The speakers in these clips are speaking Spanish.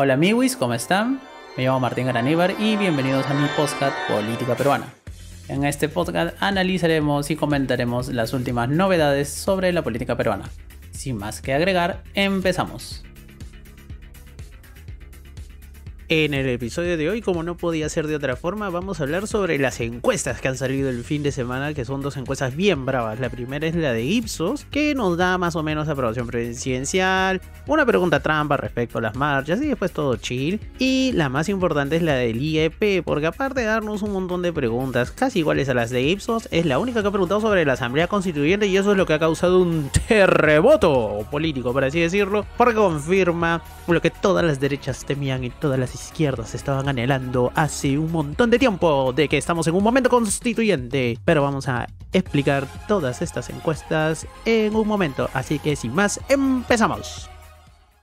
Hola Miwis, ¿cómo están? Me llamo Martín Garaníbar y bienvenidos a mi podcast Política Peruana. En este podcast analizaremos y comentaremos las últimas novedades sobre la política peruana. Sin más que agregar, empezamos. En el episodio de hoy, como no podía ser de otra forma, vamos a hablar sobre las encuestas que han salido el fin de semana, que son dos encuestas bien bravas. La primera es la de Ipsos, que nos da más o menos aprobación presidencial, una pregunta trampa respecto a las marchas y después todo chill. Y la más importante es la del IEP, porque aparte de darnos un montón de preguntas casi iguales a las de Ipsos, es la única que ha preguntado sobre la Asamblea Constituyente y eso es lo que ha causado un terremoto político, por así decirlo, porque confirma lo que todas las derechas temían y todas las izquierdas estaban anhelando hace un montón de tiempo de que estamos en un momento constituyente. Pero vamos a explicar todas estas encuestas en un momento. Así que sin más, empezamos.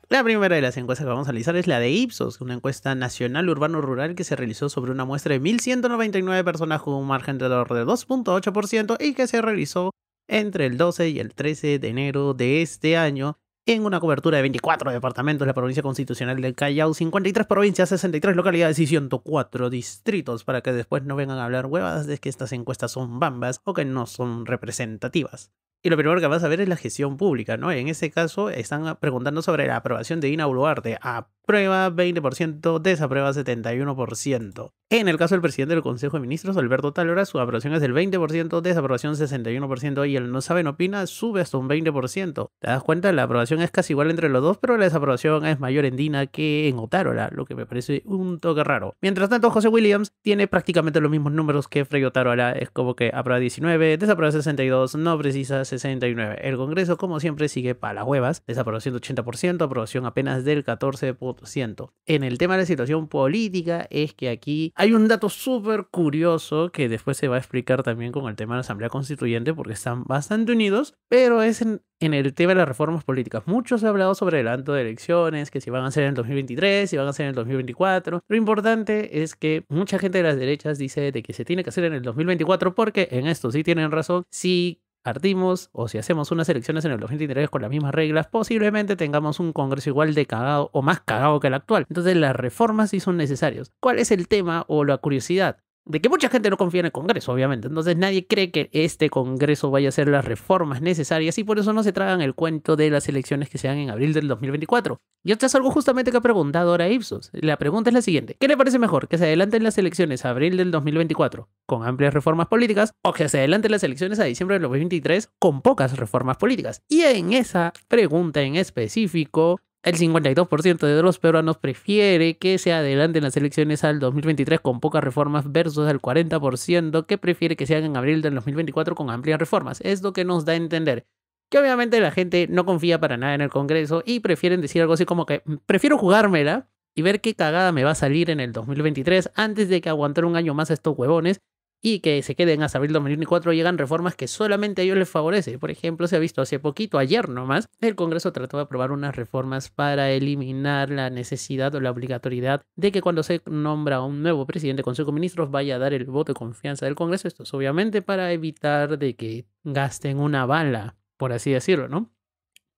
La primera de las encuestas que vamos a analizar es la de Ipsos, una encuesta nacional urbano-rural que se realizó sobre una muestra de 1.199 personas con un margen de error de 2.8% y que se realizó entre el 12 y el 13 de enero de este año en una cobertura de 24 departamentos, la provincia constitucional de Callao, 53 provincias, 63 localidades y 104 distritos, para que después no vengan a hablar huevadas de que estas encuestas son bambas o que no son representativas. Y lo primero que vas a ver es la gestión pública, ¿no? En ese caso están preguntando sobre la aprobación de Dina Boluarte. Aprueba 20%, desaprueba 71%. En el caso del presidente del Consejo de Ministros, Alberto Talora, su aprobación es del 20%, desaprobación 61% y el no sabe, no opina sube hasta un 20%. ¿Te das cuenta? La aprobación es casi igual entre los dos, pero la desaprobación es mayor en Dina que en Otárola, lo que me parece un toque raro. Mientras tanto, José Williams tiene prácticamente los mismos números que Frey Otárola. Es como que aprueba 19, desaprueba 62, no precisa 69. El Congreso, como siempre, sigue para las huevas. Desaprobación del 80%, aprobación apenas del 14%. En el tema de la situación política es que aquí hay un dato súper curioso que después se va a explicar también con el tema de la Asamblea Constituyente porque están bastante unidos, pero es en, el tema de las reformas políticas. Muchos han hablado sobre el adelanto de elecciones, que si van a ser en el 2023, si van a ser en el 2024. Lo importante es que mucha gente de las derechas dice de que se tiene que hacer en el 2024 porque en esto sí tienen razón. Si partimos o si hacemos unas elecciones en el interés con las mismas reglas, posiblemente tengamos un Congreso igual de cagado o más cagado que el actual. Entonces las reformas sí son necesarias. ¿Cuál es el tema o la curiosidad? de que mucha gente no confía en el Congreso, obviamente. Entonces nadie cree que este Congreso vaya a hacer las reformas necesarias y por eso no se tragan el cuento de las elecciones que se en abril del 2024. Y esto es algo justamente que ha preguntado ahora Ipsos. La pregunta es la siguiente. ¿Qué le parece mejor? ¿Que se adelanten las elecciones a abril del 2024 con amplias reformas políticas o que se adelanten las elecciones a diciembre del 2023 con pocas reformas políticas? Y en esa pregunta en específico, el 52% de los peruanos prefiere que se adelanten las elecciones al 2023 con pocas reformas versus el 40% que prefiere que se hagan en abril del 2024 con amplias reformas. Es lo que nos da a entender que obviamente la gente no confía para nada en el Congreso y prefieren decir algo así como que mm, prefiero jugármela y ver qué cagada me va a salir en el 2023 antes de que aguantar un año más estos huevones y que se queden hasta abril 2024 llegan reformas que solamente a ellos les favorece. Por ejemplo, se ha visto hace poquito, ayer nomás, el Congreso trató de aprobar unas reformas para eliminar la necesidad o la obligatoriedad de que cuando se nombra un nuevo presidente Consejo de ministros vaya a dar el voto de confianza del Congreso. Esto es obviamente para evitar de que gasten una bala, por así decirlo, ¿no?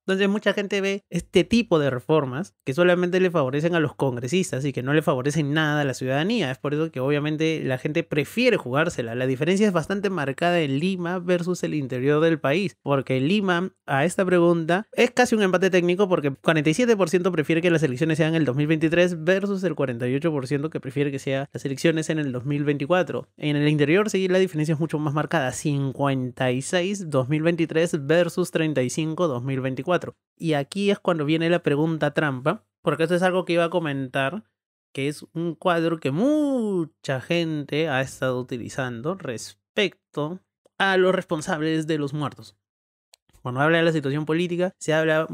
Entonces mucha gente ve este tipo de reformas que solamente le favorecen a los congresistas y que no le favorecen nada a la ciudadanía. Es por eso que obviamente la gente prefiere jugársela. La diferencia es bastante marcada en Lima versus el interior del país, porque Lima a esta pregunta es casi un empate técnico porque 47% prefiere que las elecciones sean en el 2023 versus el 48% que prefiere que sean las elecciones en el 2024. En el interior sí la diferencia es mucho más marcada, 56 2023 versus 35 2024. Y aquí es cuando viene la pregunta trampa, porque esto es algo que iba a comentar, que es un cuadro que mucha gente ha estado utilizando respecto a los responsables de los muertos. Cuando habla de la situación política, se habla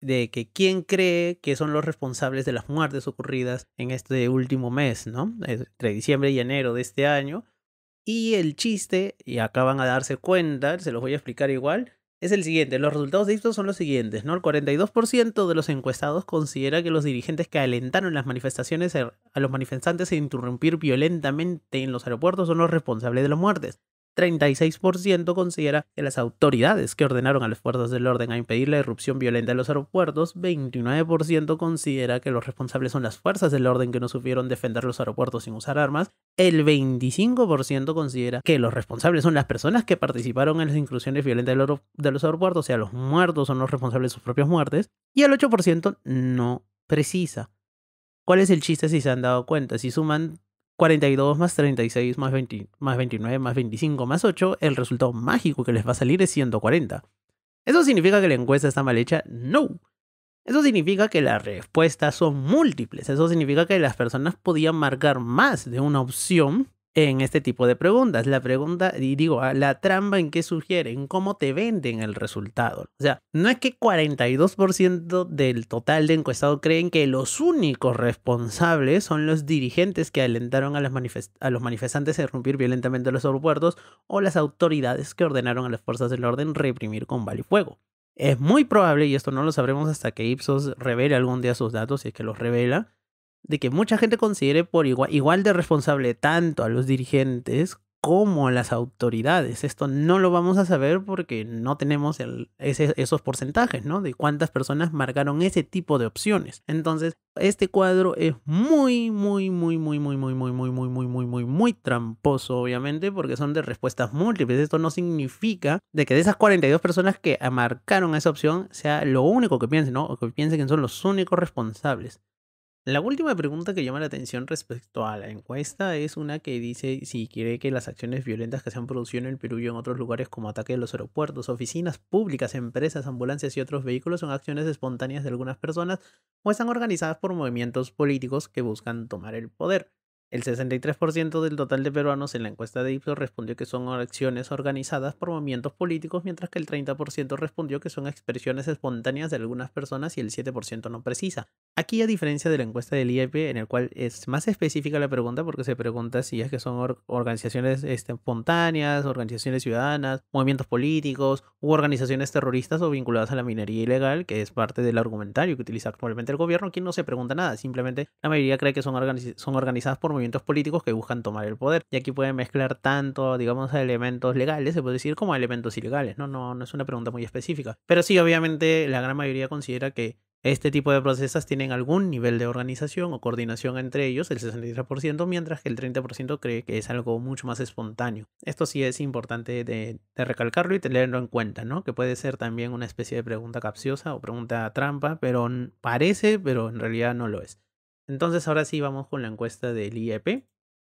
de que quién cree que son los responsables de las muertes ocurridas en este último mes, ¿no? Entre diciembre y enero de este año. Y el chiste, y acaban van a darse cuenta, se los voy a explicar igual, es el siguiente. Los resultados de estos son los siguientes, ¿no? El 42% de los encuestados considera que los dirigentes que alentaron las manifestaciones a los manifestantes a interrumpir violentamente en los aeropuertos son los responsables de las muertes. 36% considera que las autoridades que ordenaron a las fuerzas del orden a impedir la irrupción violenta de los aeropuertos, 29% considera que los responsables son las fuerzas del orden que no supieron defender los aeropuertos sin usar armas, el 25% considera que los responsables son las personas que participaron en las incursiones violentas de los aeropuertos, o sea, los muertos son los responsables de sus propias muertes, y el 8% no precisa. ¿Cuál es el chiste si se han dado cuenta? Si suman 42 más 36 más, 20, 29 más 25 más 8, el resultado mágico que les va a salir es 140. ¿Eso significa que la encuesta está mal hecha? No. Eso significa que las respuestas son múltiples. Eso significa que las personas podían marcar más de una opción en este tipo de preguntas. La pregunta, digo, ah, la trampa en que sugieren, cómo te venden el resultado. O sea, no es que 42% del total de encuestados creen que los únicos responsables son los dirigentes que alentaron a, a los manifestantes a irrumpir violentamente los aeropuertos o las autoridades que ordenaron a las fuerzas del orden reprimir con bal y fuego. Es muy probable, y esto no lo sabremos hasta que Ipsos revele algún día sus datos, si es que los revela, de que mucha gente considere por igual, de responsable tanto a los dirigentes como a las autoridades. Esto no lo vamos a saber porque no tenemos esos porcentajes, ¿no? De cuántas personas marcaron ese tipo de opciones. Entonces, este cuadro es muy, muy, muy, muy, muy, muy, muy, muy, muy, muy, muy, muy, muy tramposo, obviamente, porque son de respuestas múltiples. Esto no significa de que de esas 42 personas que marcaron esa opción sea lo único que piensen, ¿no? O que piensen que son los únicos responsables. La última pregunta que llama la atención respecto a la encuesta es una que dice si quiere que las acciones violentas que se han producido en el Perú y en otros lugares como ataques a los aeropuertos, oficinas públicas, empresas, ambulancias y otros vehículos son acciones espontáneas de algunas personas o están organizadas por movimientos políticos que buscan tomar el poder. El 63% del total de peruanos en la encuesta de Ipsos respondió que son acciones organizadas por movimientos políticos, mientras que el 30% respondió que son expresiones espontáneas de algunas personas y el 7% no precisa. Aquí, a diferencia de la encuesta del IEP, en el cual es más específica la pregunta porque se pregunta si es que son organizaciones este, espontáneas, organizaciones ciudadanas, movimientos políticos u organizaciones terroristas o vinculadas a la minería ilegal, que es parte del argumentario que utiliza actualmente el gobierno, aquí no se pregunta nada, simplemente la mayoría cree que son, son organizadas por movimientos políticos que buscan tomar el poder. Y aquí pueden mezclar tanto, digamos, elementos legales, se puede decir, como elementos ilegales, ¿no? No, no es una pregunta muy específica. Pero sí, obviamente, la gran mayoría considera que este tipo de procesos tienen algún nivel de organización o coordinación entre ellos, el 63%, mientras que el 30% cree que es algo mucho más espontáneo. Esto sí es importante de, de, recalcarlo y tenerlo en cuenta, ¿no? Que puede ser también una especie de pregunta capciosa o pregunta trampa, pero parece, pero en realidad no lo es. Entonces ahora sí vamos con la encuesta del IEP.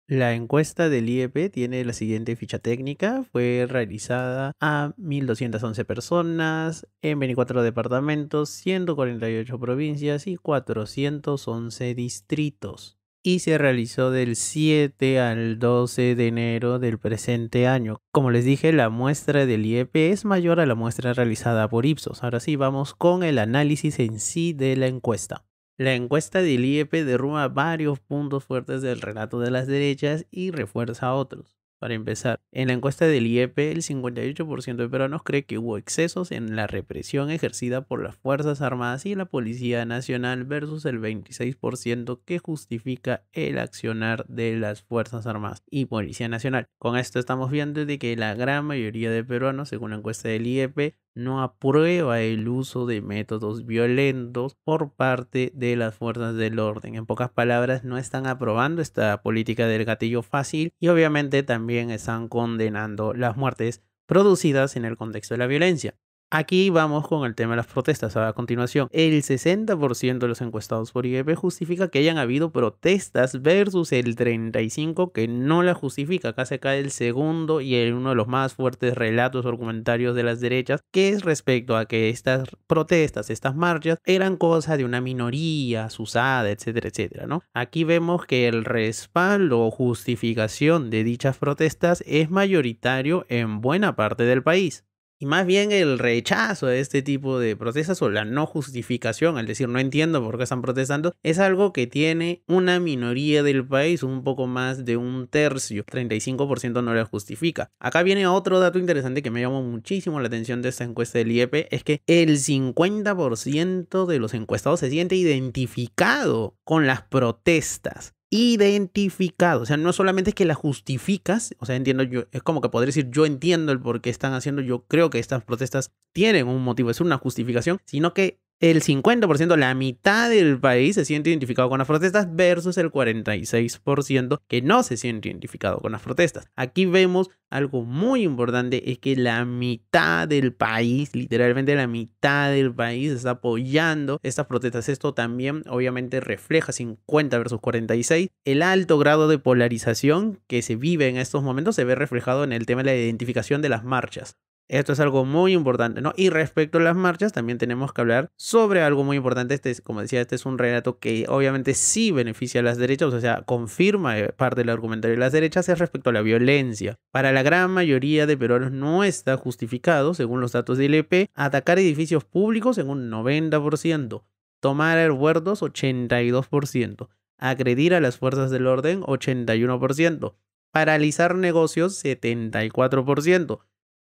La encuesta del IEP tiene la siguiente ficha técnica. Fue realizada a 1.211 personas en 24 departamentos, 148 provincias y 411 distritos. Y se realizó del 7 al 12 de enero del presente año. Como les dije, la muestra del IEP es mayor a la muestra realizada por Ipsos. Ahora sí, vamos con el análisis en sí de la encuesta. La encuesta del IEP derruba varios puntos fuertes del relato de las derechas y refuerza otros. Para empezar, en la encuesta del IEP, el 58% de peruanos cree que hubo excesos en la represión ejercida por las Fuerzas Armadas y la Policía Nacional versus el 26% que justifica el accionar de las Fuerzas Armadas y Policía Nacional. Con esto estamos viendo de que la gran mayoría de peruanos, según la encuesta del IEP, no aprueba el uso de métodos violentos por parte de las fuerzas del orden. En pocas palabras, no están aprobando esta política del gatillo fácil y obviamente también están condenando las muertes producidas en el contexto de la violencia. Aquí vamos con el tema de las protestas a continuación. El 60% de los encuestados por IEP justifica que hayan habido protestas versus el 35% que no la justifica. Acá se cae el segundo y uno de los más fuertes relatos argumentarios de las derechas, que es respecto a que estas protestas, estas marchas, eran cosa de una minoría usada, etcétera, etcétera, ¿no? Aquí vemos que el respaldo o justificación de dichas protestas es mayoritario en buena parte del país y más bien el rechazo a este tipo de protestas o la no justificación, al decir no entiendo por qué están protestando, es algo que tiene una minoría del país, un poco más de un tercio, 35% no la justifica. Acá viene otro dato interesante que me llamó muchísimo la atención de esta encuesta del IEP, es que el 50% de los encuestados se siente identificado con las protestas identificado. O sea, no solamente es que la justificas, o sea, entiendo yo, es como que podría decir yo entiendo el por qué están haciendo, yo creo que estas protestas tienen un motivo, es una justificación, sino que el 50%, la mitad del país se siente identificado con las protestas versus el 46% que no se siente identificado con las protestas. Aquí vemos algo muy importante, es que la mitad del país, literalmente la mitad del país está apoyando estas protestas. Esto también obviamente refleja 50 versus 46. El alto grado de polarización que se vive en estos momentos se ve reflejado en el tema de la identificación de las marchas. Esto es algo muy importante, ¿no? Y respecto a las marchas, también tenemos que hablar sobre algo muy importante. Este, como decía, este es un relato que obviamente sí beneficia a las derechas, o sea, confirma eh, parte del argumentario de las derechas, es respecto a la violencia. Para la gran mayoría de peruanos no está justificado, según los datos del EP, atacar edificios públicos en un 90%, tomar aeropuertos 82%, agredir a las fuerzas del orden 81%, paralizar negocios 74%,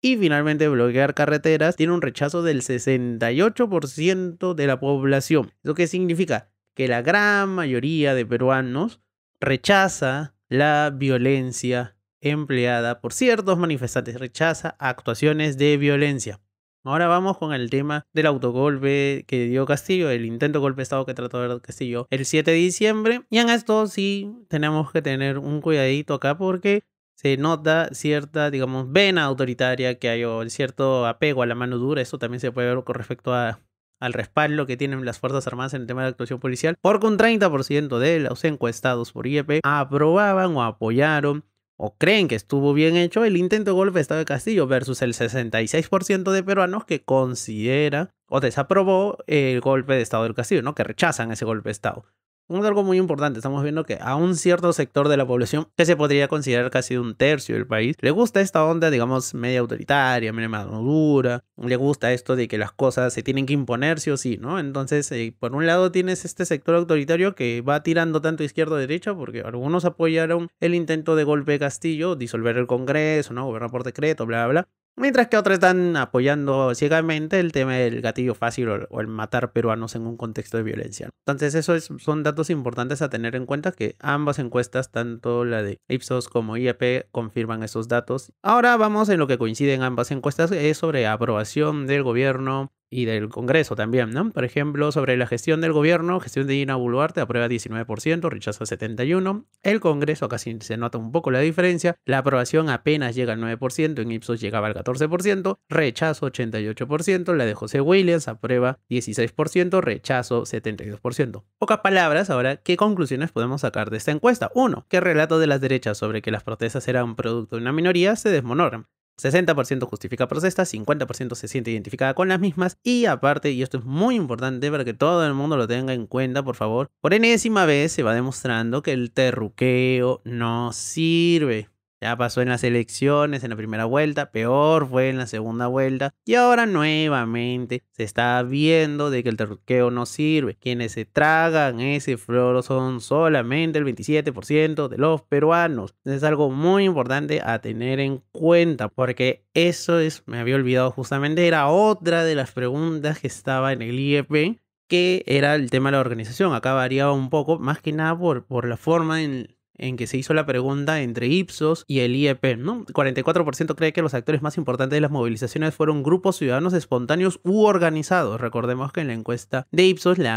y finalmente, bloquear carreteras tiene un rechazo del 68% de la población. Lo que significa? Que la gran mayoría de peruanos rechaza la violencia empleada por ciertos manifestantes, rechaza actuaciones de violencia. Ahora vamos con el tema del autogolpe que dio Castillo, el intento golpe de Estado que trató de Castillo el 7 de diciembre. Y en esto sí tenemos que tener un cuidadito acá porque se nota cierta, digamos, vena autoritaria que hay o cierto apego a la mano dura. Eso también se puede ver con respecto al respaldo que tienen las Fuerzas Armadas en el tema de la actuación policial, porque un 30% de los encuestados por IEP aprobaban o apoyaron o creen que estuvo bien hecho el intento de golpe de Estado de Castillo versus el 66% de peruanos que considera o desaprobó el golpe de Estado del Castillo, ¿no? Que rechazan ese golpe de Estado. Un algo muy importante. Estamos viendo que a un cierto sector de la población, que se podría considerar casi un tercio del país, le gusta esta onda, digamos, media autoritaria, media madura. Le gusta esto de que las cosas se tienen que imponer sí o sí, ¿no? Entonces, eh, por un lado tienes este sector autoritario que va tirando tanto izquierda o derecha, porque algunos apoyaron el intento de golpe Castillo, disolver el Congreso, ¿no? Gobernar por decreto, bla, bla, bla. Mientras que otros están apoyando ciegamente el tema del gatillo fácil o, el matar peruanos en un contexto de violencia. Entonces, esos son datos importantes a tener en cuenta que ambas encuestas, tanto la de Ipsos como IAP, confirman esos datos. Ahora vamos en lo que coinciden ambas encuestas, es sobre aprobación del gobierno y del Congreso también, ¿no? Por ejemplo, sobre la gestión del gobierno, gestión de Dina Boluarte aprueba 19%, rechaza 71%, el Congreso casi se nota un poco la diferencia, la aprobación apenas llega al 9%, en Ipsos llegaba al 14%, rechazo 88%, la de José Williams aprueba 16%, rechazo 72%. Pocas palabras, ahora, ¿qué conclusiones podemos sacar de esta encuesta? Uno, que el relato de las derechas sobre que las protestas eran producto de una minoría se desmonoran. 60% justifica protestas, 50% se siente identificada con las mismas y aparte, y esto es muy importante para que todo el mundo lo tenga en cuenta, por favor, por enésima vez se va demostrando que el terruqueo no sirve. Ya pasó en las elecciones, en la primera vuelta, peor fue en la segunda vuelta y ahora nuevamente se está viendo de que el torqueo no sirve. Quienes se tragan ese floro son solamente el 27% de los peruanos. Es algo muy importante a tener en cuenta porque eso es, me había olvidado justamente, era otra de las preguntas que estaba en el IEP que era el tema de la organización. Acá variaba un poco, más que nada por, por la forma en en que se hizo la pregunta entre Ipsos y el IEP, ¿no? 44% cree que los actores más importantes de las movilizaciones fueron grupos ciudadanos espontáneos u organizados. Recordemos que en la encuesta de Ipsos, la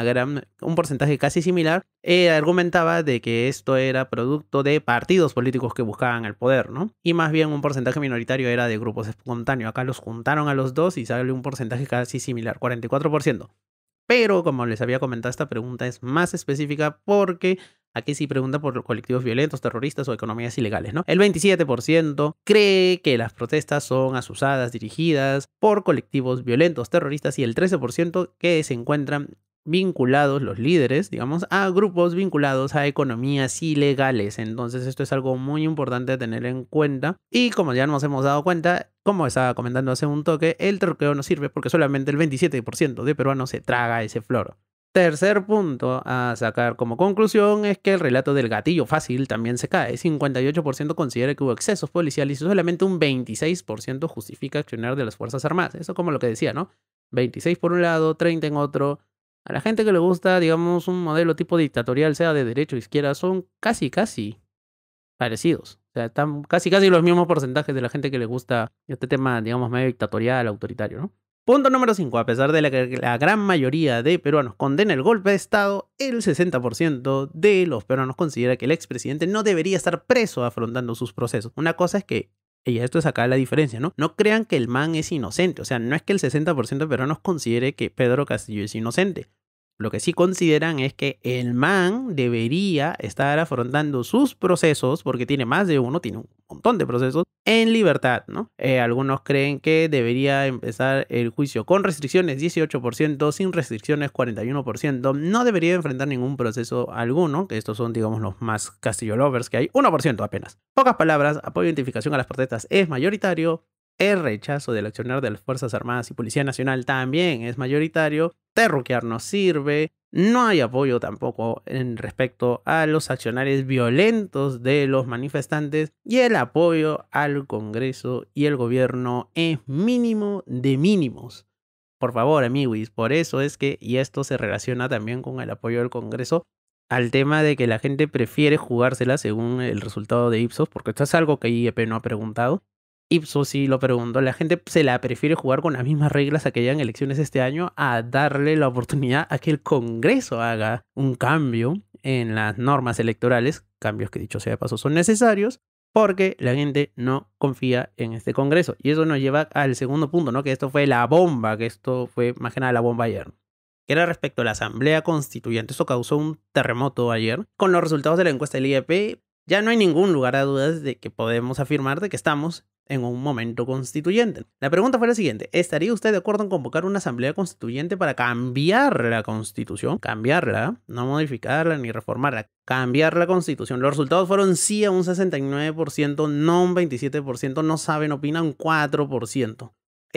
un porcentaje casi similar, eh, argumentaba de que esto era producto de partidos políticos que buscaban el poder, ¿no? Y más bien un porcentaje minoritario era de grupos espontáneos. Acá los juntaron a los dos y sale un porcentaje casi similar, 44%. Pero como les había comentado, esta pregunta es más específica porque Aquí sí pregunta por colectivos violentos, terroristas o economías ilegales, ¿no? El 27% cree que las protestas son asusadas, dirigidas por colectivos violentos, terroristas y el 13% que se encuentran vinculados, los líderes, digamos, a grupos vinculados a economías ilegales. Entonces esto es algo muy importante a tener en cuenta. Y como ya nos hemos dado cuenta, como estaba comentando hace un toque, el troqueo no sirve porque solamente el 27% de peruanos se traga ese floro. Tercer punto a sacar como conclusión es que el relato del gatillo fácil también se cae. 58% considera que hubo excesos policiales y solamente un 26% justifica accionar de las Fuerzas Armadas. Eso como lo que decía, ¿no? 26 por un lado, 30 en otro. A la gente que le gusta, digamos, un modelo tipo dictatorial, sea de derecha o izquierda, son casi, casi parecidos. O sea, están casi, casi los mismos porcentajes de la gente que le gusta este tema, digamos, medio dictatorial, autoritario, ¿no? Punto número 5. A pesar de que la, gran mayoría de peruanos condena el golpe de Estado, el 60% de los peruanos considera que el expresidente no debería estar preso afrontando sus procesos. Una cosa es que y esto es acá la diferencia, ¿no? No crean que el man es inocente. O sea, no es que el 60% de peruanos considere que Pedro Castillo es inocente. Lo que sí consideran es que el man debería estar afrontando sus procesos, porque tiene más de uno, tiene un montón de procesos en libertad, ¿no? Eh, algunos creen que debería empezar el juicio con restricciones 18%, sin restricciones 41%, no debería enfrentar ningún proceso alguno, que estos son, digamos, los más castillo lovers que hay, 1% apenas. Pocas palabras, apoyo de identificación a las protestas es mayoritario, el rechazo del accionar de las Fuerzas Armadas y Policía Nacional también es mayoritario. Terruquear no sirve. No hay apoyo tampoco en respecto a los accionarios violentos de los manifestantes y el apoyo al Congreso y el gobierno es mínimo de mínimos. Por favor, amiguis, por eso es que, y esto se relaciona también con el apoyo del Congreso, al tema de que la gente prefiere jugársela según el resultado de Ipsos, porque esto es algo que IEP no ha preguntado, eso sí lo pregunto, la gente se la prefiere jugar con las mismas reglas a que hayan elecciones este año a darle la oportunidad a que el Congreso haga un cambio en las normas electorales, cambios que dicho sea de paso son necesarios, porque la gente no confía en este Congreso. Y eso nos lleva al segundo punto, ¿no? Que esto fue la bomba, que esto fue más que nada la bomba ayer que era respecto a la Asamblea Constituyente. Esto causó un terremoto ayer. Con los resultados de la encuesta del IEP, ya no hay ningún lugar a dudas de que podemos afirmar de que estamos en un momento constituyente. La pregunta fue la siguiente, ¿estaría usted de acuerdo en convocar una asamblea constituyente para cambiar la constitución? Cambiarla, no modificarla ni reformarla, cambiar la constitución. Los resultados fueron sí a un 69%, no un 27%, no saben, opinan 4%.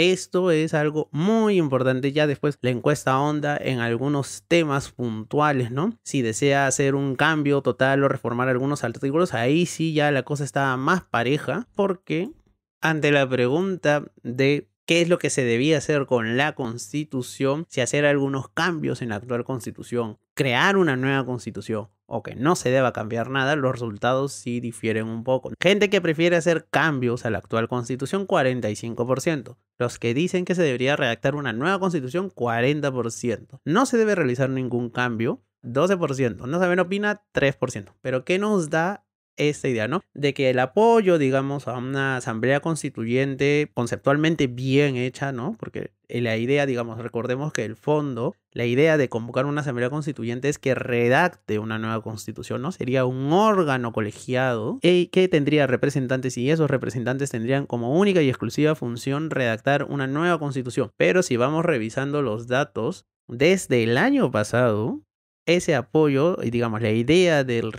Esto es algo muy importante. Ya después la encuesta onda en algunos temas puntuales, ¿no? Si desea hacer un cambio total o reformar algunos artículos, ahí sí ya la cosa está más pareja porque ante la pregunta de qué es lo que se debía hacer con la constitución, si hacer algunos cambios en la actual constitución, crear una nueva constitución o que no se deba cambiar nada, los resultados sí difieren un poco. Gente que prefiere hacer cambios a la actual constitución, 45%. Los que dicen que se debería redactar una nueva constitución, 40%. No se debe realizar ningún cambio, 12%. No saben opina, 3%. Pero ¿qué nos da esta idea, ¿no? De que el apoyo, digamos, a una asamblea constituyente conceptualmente bien hecha, ¿no? Porque la idea, digamos, recordemos que el fondo la idea de convocar una asamblea constituyente es que redacte una nueva constitución, ¿no? Sería un órgano colegiado eh, que tendría representantes y esos representantes tendrían como única y exclusiva función redactar una nueva constitución. Pero si vamos revisando los datos, desde el año pasado, ese apoyo, y digamos, la idea de,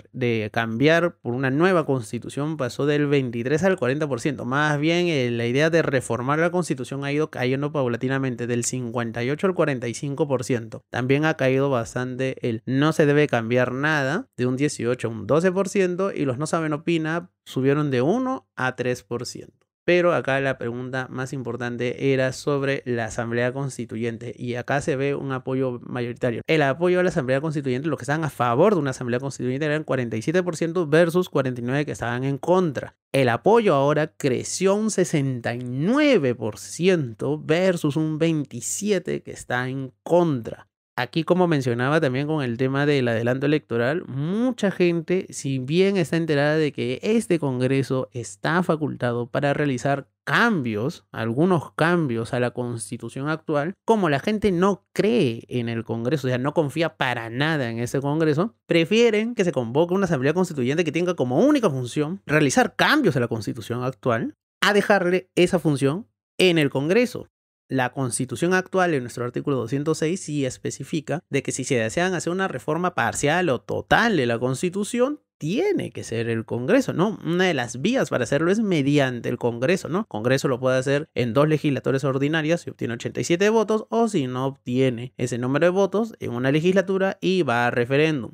cambiar por una nueva constitución pasó del 23 al 40%. Más bien, eh, la idea de reformar la constitución ha ido cayendo paulatinamente del 58 al 45%. También ha caído bastante el no se debe cambiar nada de un 18 a un 12% y los no saben opina subieron de 1 a 3%. Pero acá la pregunta más importante era sobre la Asamblea Constituyente y acá se ve un apoyo mayoritario. El apoyo a la Asamblea Constituyente, los que estaban a favor de una Asamblea Constituyente eran 47% versus 49 que estaban en contra. El apoyo ahora creció un 69% versus un 27 que está en contra. Aquí, como mencionaba también con el tema del adelanto electoral, mucha gente, si bien está enterada de que este Congreso está facultado para realizar cambios, algunos cambios a la constitución actual, como la gente no cree en el Congreso, o sea, no confía para nada en ese Congreso, prefieren que se convoque una asamblea constituyente que tenga como única función realizar cambios a la constitución actual, a dejarle esa función en el Congreso la constitución actual en nuestro artículo 206 sí especifica de que si se desean hacer una reforma parcial o total de la constitución, tiene que ser el Congreso, ¿no? Una de las vías para hacerlo es mediante el Congreso, ¿no? Congreso lo puede hacer en dos legislaturas ordinarias si obtiene 87 votos o si no obtiene ese número de votos en una legislatura y va a referéndum.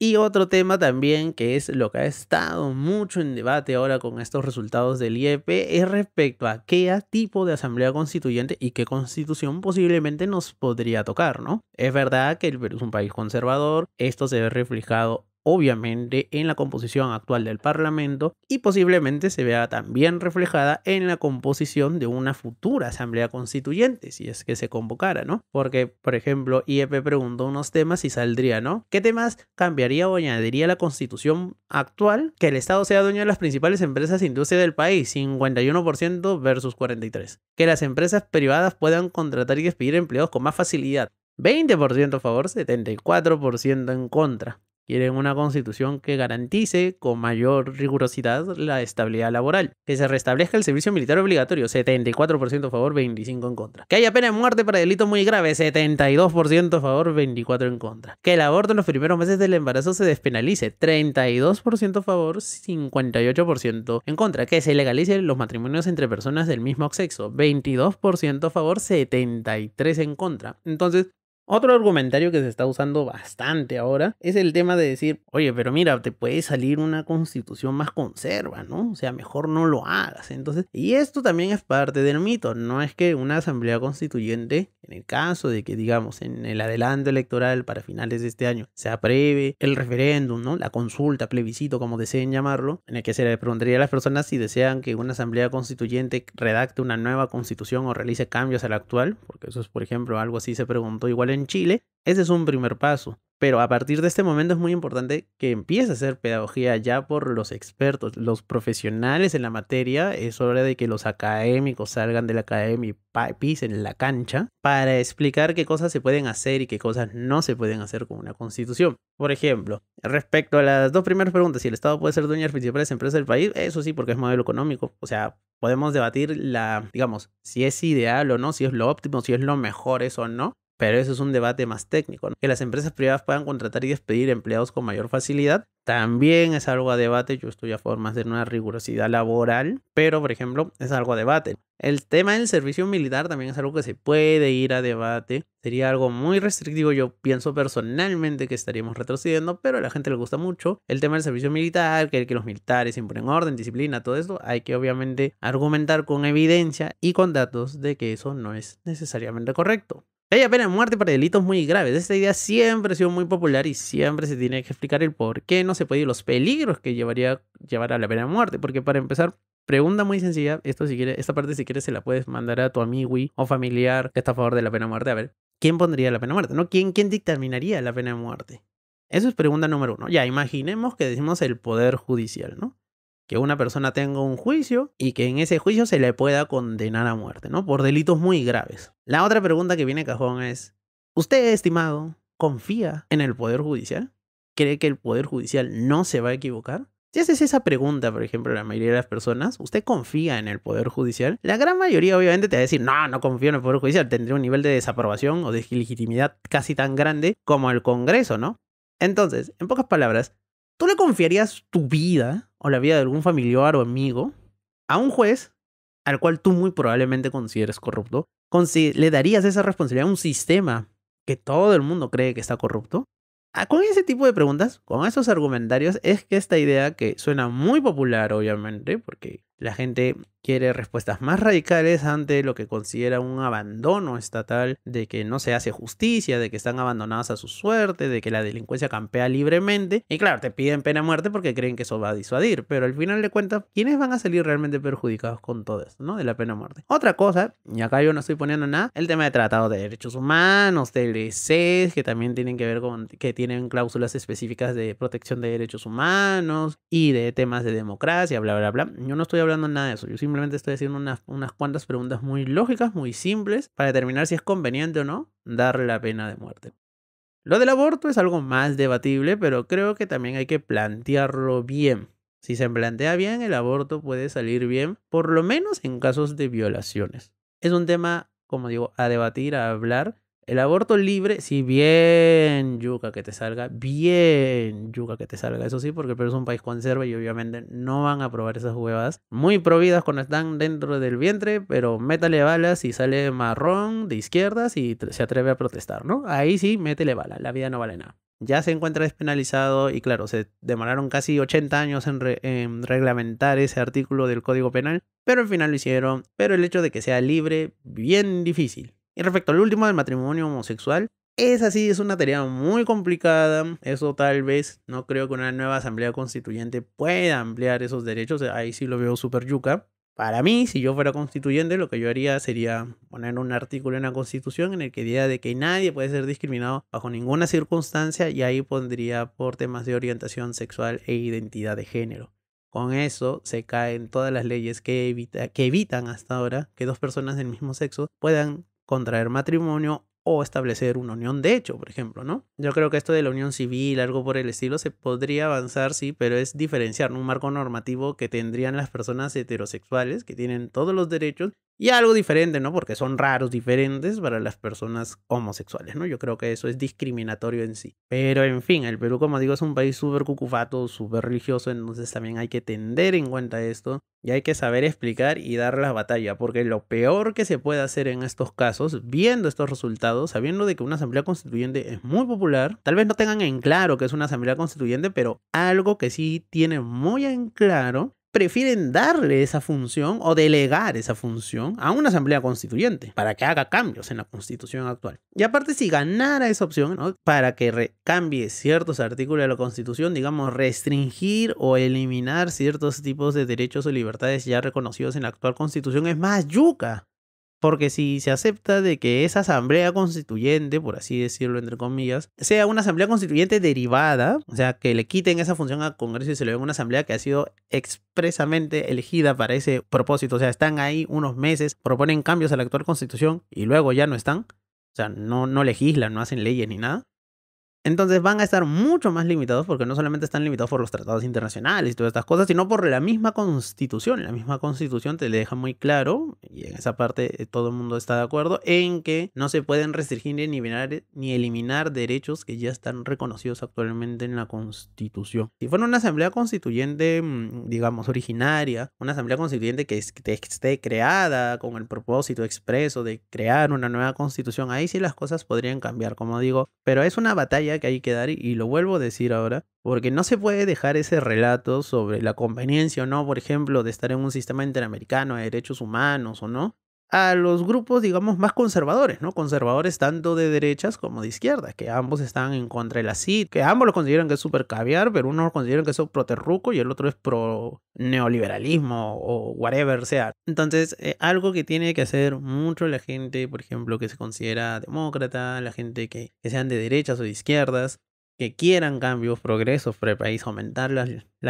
Y otro tema también que es lo que ha estado mucho en debate ahora con estos resultados del IEP es respecto a qué tipo de asamblea constituyente y qué constitución posiblemente nos podría tocar, ¿no? Es verdad que el Perú es un país conservador, esto se ve reflejado obviamente en la composición actual del Parlamento y posiblemente se vea también reflejada en la composición de una futura Asamblea Constituyente, si es que se convocara, ¿no? Porque, por ejemplo, IEP preguntó unos temas y saldría, ¿no? ¿Qué temas cambiaría o añadiría la constitución actual? Que el Estado sea dueño de las principales empresas e industria del país, 51% versus 43%. Que las empresas privadas puedan contratar y despedir empleados con más facilidad, 20% a favor, 74% en contra. Quieren una constitución que garantice con mayor rigurosidad la estabilidad laboral, que se restablezca el servicio militar obligatorio, 74% a favor, 25% en contra, que haya pena de muerte para delitos muy graves, 72% a favor, 24% en contra, que el aborto en los primeros meses del embarazo se despenalice, 32% a favor, 58% en contra, que se legalicen los matrimonios entre personas del mismo sexo, 22% a favor, 73% en contra. Entonces, otro argumentario que se está usando bastante ahora es el tema de decir, oye, pero mira, te puede salir una constitución más conserva, ¿no? O sea, mejor no lo hagas. Entonces, y esto también es parte del mito, no es que una asamblea constituyente, en el caso de que, digamos, en el adelanto electoral para finales de este año se apruebe el referéndum, ¿no? La consulta, plebiscito, como deseen llamarlo, en el que se le preguntaría a las personas si desean que una asamblea constituyente redacte una nueva constitución o realice cambios a la actual, porque eso es, por ejemplo, algo así se preguntó igual en en Chile, ese es un primer paso. Pero a partir de este momento es muy importante que empiece a hacer pedagogía ya por los expertos, los profesionales en la materia. Es hora de que los académicos salgan de la academia y pisen la cancha para explicar qué cosas se pueden hacer y qué cosas no se pueden hacer con una constitución. Por ejemplo, respecto a las dos primeras preguntas, si el Estado puede ser dueño de las principales empresas del país, eso sí, porque es modelo económico. O sea, podemos debatir la, digamos, si es ideal o no, si es lo óptimo, si es lo mejor eso o no, pero eso es un debate más técnico. Que las empresas privadas puedan contratar y despedir empleados con mayor facilidad también es algo a debate. Yo estoy a favor más de una rigurosidad laboral, pero por ejemplo es algo a debate. El tema del servicio militar también es algo que se puede ir a debate. Sería algo muy restrictivo. Yo pienso personalmente que estaríamos retrocediendo, pero a la gente le gusta mucho. El tema del servicio militar, que, que los militares imponen orden, disciplina, todo esto, hay que obviamente argumentar con evidencia y con datos de que eso no es necesariamente correcto hay pena de muerte para delitos muy graves. Esta idea siempre ha sido muy popular y siempre se tiene que explicar el por qué no se puede y los peligros que llevaría llevar a la pena de muerte. Porque para empezar, pregunta muy sencilla, esto si esta parte si quieres se la puedes mandar a tu amigo o familiar que está a favor de la pena de muerte. A ver, ¿quién pondría la pena de muerte? ¿No? ¿Quién, quién dictaminaría la pena de muerte? Eso es pregunta número uno. Ya, imaginemos que decimos el poder judicial, ¿no? que una persona tenga un juicio y que en ese juicio se le pueda condenar a muerte, ¿no? Por delitos muy graves. La otra pregunta que viene cajón es, ¿usted, estimado, confía en el Poder Judicial? ¿Cree que el Poder Judicial no se va a equivocar? Si haces esa pregunta, por ejemplo, a la mayoría de las personas, ¿usted confía en el Poder Judicial? La gran mayoría obviamente te va a decir, no, no confío en el Poder Judicial, tendría un nivel de desaprobación o de ilegitimidad casi tan grande como el Congreso, ¿no? Entonces, en pocas palabras, ¿tú le confiarías tu vida o la vida de algún familiar o amigo a un juez al cual tú muy probablemente consideres corrupto, le darías esa responsabilidad a un sistema que todo el mundo cree que está corrupto. Ah, con ese tipo de preguntas, con esos argumentarios, es que esta idea que suena muy popular, obviamente, porque la gente quiere respuestas más radicales ante lo que considera un abandono estatal, de que no se hace justicia, de que están abandonadas a su suerte, de que la delincuencia campea libremente. Y claro, te piden pena muerte porque creen que eso va a disuadir, pero al final de cuentas, ¿quiénes van a salir realmente perjudicados con todo esto, no? De la pena muerte. Otra cosa, y acá yo no estoy poniendo nada, el tema de tratados de derechos humanos, TLCs, que también tienen que ver con, que tienen cláusulas específicas de protección de derechos humanos y de temas de democracia, bla, bla, bla. Yo no estoy hablando hablando nada de eso. Yo simplemente estoy haciendo unas, cuantas preguntas muy lógicas, muy simples, para determinar si es conveniente o no dar la pena de muerte. Lo del aborto es algo más debatible, pero creo que también hay que plantearlo bien. Si se plantea bien, el aborto puede salir bien, por lo menos en casos de violaciones. Es un tema, como digo, a debatir, a hablar, el aborto libre, si bien yuca que te salga, bien yuca que te salga, eso sí, porque el Perú es un país conserva y obviamente no van a probar esas huevas Muy prohibidas cuando están dentro del vientre, pero métale balas y sale marrón de izquierdas y se atreve a protestar, ¿no? Ahí sí, métele bala, la vida no vale nada. Ya se encuentra despenalizado y claro, se demoraron casi 80 años en reglamentar ese artículo del Código Penal, pero al final lo hicieron, pero el hecho de que sea libre, bien difícil y respecto al último del matrimonio homosexual, Es así, es una tarea muy complicada. Eso tal vez no creo que una nueva asamblea constituyente pueda ampliar esos derechos. Ahí sí lo veo super yuca. Para mí, si yo fuera constituyente, lo que yo haría sería poner un artículo en la constitución en el que diga de que nadie puede ser discriminado bajo ninguna circunstancia y ahí pondría por temas de orientación sexual e identidad de género. Con eso se caen todas las leyes que evitan hasta ahora que dos personas del mismo sexo puedan contraer matrimonio o establecer una unión de hecho, por ejemplo, ¿no? Yo creo que esto de la unión civil, algo por el estilo, se podría avanzar, sí, pero es diferenciar un marco normativo que tendrían las personas heterosexuales, que tienen todos los derechos, y algo diferente, ¿no? Porque son raros, diferentes para las personas homosexuales, ¿no? Yo creo que eso es discriminatorio en sí. Pero en fin, el Perú, como digo, es un país súper cucufato, súper religioso, entonces también hay que tener en cuenta esto y hay que saber explicar y dar la batalla, porque lo peor que se puede hacer en estos casos, viendo estos resultados, sabiendo de que una asamblea constituyente es muy popular, tal vez no tengan en claro que es una asamblea constituyente, pero algo que sí tienen muy en claro prefieren darle esa función o delegar esa función a una asamblea constituyente para que haga cambios en la constitución actual. Y aparte, si ganara esa opción, para que cambie ciertos artículos de la constitución, digamos, restringir o eliminar ciertos tipos de derechos o libertades ya reconocidos en la actual constitución, es más yuca. Porque si se acepta de que esa asamblea constituyente, por así decirlo entre comillas, sea una asamblea constituyente derivada, o sea, que le quiten esa función al Congreso y se le ve una asamblea que ha sido expresamente elegida para ese propósito, o sea, están ahí unos meses, proponen cambios a la actual constitución y luego ya no están, o sea, no, no legislan, no hacen leyes ni nada, entonces van a estar mucho más limitados porque no solamente están limitados por los tratados internacionales y todas estas cosas, sino por la misma constitución. La misma constitución te deja muy claro, y en esa parte eh, todo el mundo está de acuerdo, en que no se pueden restringir ni eliminar, ni eliminar derechos que ya están reconocidos actualmente en la constitución. Si fuera una asamblea constituyente, mm, digamos, originaria, una asamblea constituyente que esté creada con el propósito expreso de crear una nueva constitución, ahí sí las cosas podrían cambiar, como digo, pero es una batalla que hay que dar, y lo vuelvo a decir ahora, porque no se puede dejar ese relato sobre la conveniencia o no, por ejemplo, de estar en un sistema interamericano de derechos humanos o no, a los grupos, digamos, más conservadores, ¿no? Conservadores tanto de derechas como de izquierdas, que ambos están en contra de la CID, que ambos lo consideran que es super caviar, pero uno lo consideran que es proterruco y el otro es pro neoliberalismo o whatever sea. Entonces, eh, algo que tiene que hacer mucho la gente, por ejemplo, que se considera demócrata, la gente que, sean de derechas o de izquierdas, que quieran cambios, progresos para el país, aumentar las,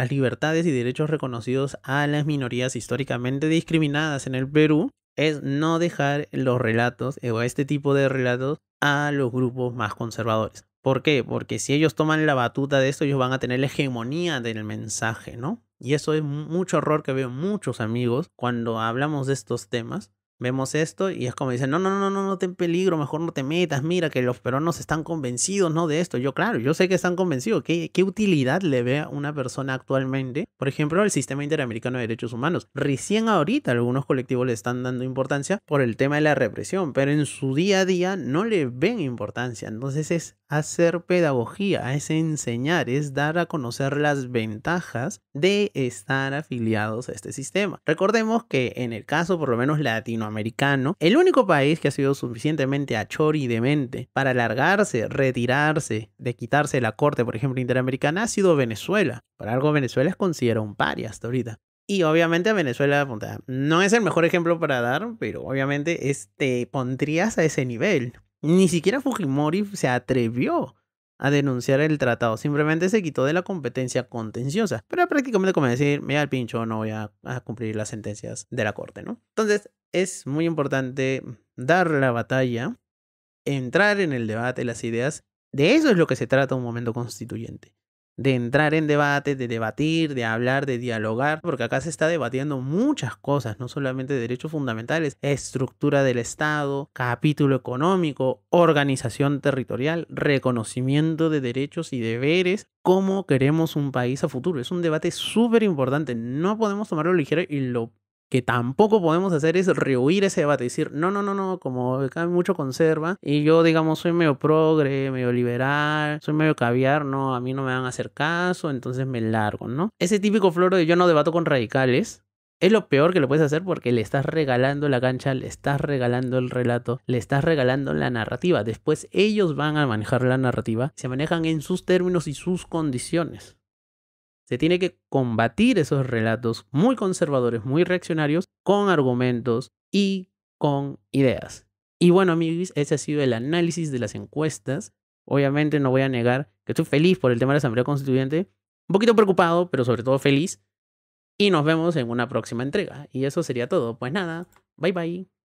libertades y derechos reconocidos a las minorías históricamente discriminadas en el Perú, es no dejar los relatos eh, o este tipo de relatos a los grupos más conservadores. ¿Por qué? Porque si ellos toman la batuta de esto, ellos van a tener la hegemonía del mensaje, ¿no? Y eso es mucho error que veo muchos amigos cuando hablamos de estos temas, vemos esto y es como dicen, no, no, no, no, no te en peligro, mejor no te metas, mira que los peruanos están convencidos, ¿no? De esto. Yo, claro, yo sé que están convencidos. ¿Qué, qué utilidad le ve a una persona actualmente, por ejemplo, el sistema interamericano de derechos humanos? Recién ahorita algunos colectivos le están dando importancia por el tema de la represión, pero en su día a día no le ven importancia. Entonces es hacer pedagogía, es enseñar, es dar a conocer las ventajas de estar afiliados a este sistema. Recordemos que en el caso por lo menos latinoamericano, el único país que ha sido suficientemente achori de mente para largarse, retirarse, de quitarse la corte, por ejemplo, interamericana, ha sido Venezuela. Por algo Venezuela es considerado un pari hasta ahorita. Y obviamente Venezuela, no es el mejor ejemplo para dar, pero obviamente este, pondrías a ese nivel. Ni siquiera Fujimori se atrevió a denunciar el tratado, simplemente se quitó de la competencia contenciosa. Pero prácticamente como decir, mira el pincho, no voy a, a cumplir las sentencias de la corte, ¿no? Entonces, es muy importante dar la batalla, entrar en el debate, las ideas. De eso es lo que se trata un momento constituyente de entrar en debate, de debatir, de hablar, de dialogar, porque acá se está debatiendo muchas cosas, no solamente derechos fundamentales, estructura del Estado, capítulo económico, organización territorial, reconocimiento de derechos y deberes, cómo queremos un país a futuro. Es un debate súper importante, no podemos tomarlo ligero y lo que tampoco podemos hacer es rehuir ese debate, decir, no, no, no, no, como acá mucho conserva, y yo, digamos, soy medio progre, medio liberal, soy medio caviar, no, a mí no me van a hacer caso, entonces me largo, ¿no? Ese típico floro de yo no debato con radicales, es lo peor que lo puedes hacer porque le estás regalando la cancha, le estás regalando el relato, le estás regalando la narrativa. Después ellos van a manejar la narrativa, se manejan en sus términos y sus condiciones. Se tiene que combatir esos relatos muy conservadores, muy reaccionarios, con argumentos y con ideas. Y bueno, amigos, ese ha sido el análisis de las encuestas. Obviamente no voy a negar que estoy feliz por el tema de la Asamblea Constituyente, un poquito preocupado, pero sobre todo feliz. Y nos vemos en una próxima entrega. Y eso sería todo. Pues nada, bye bye.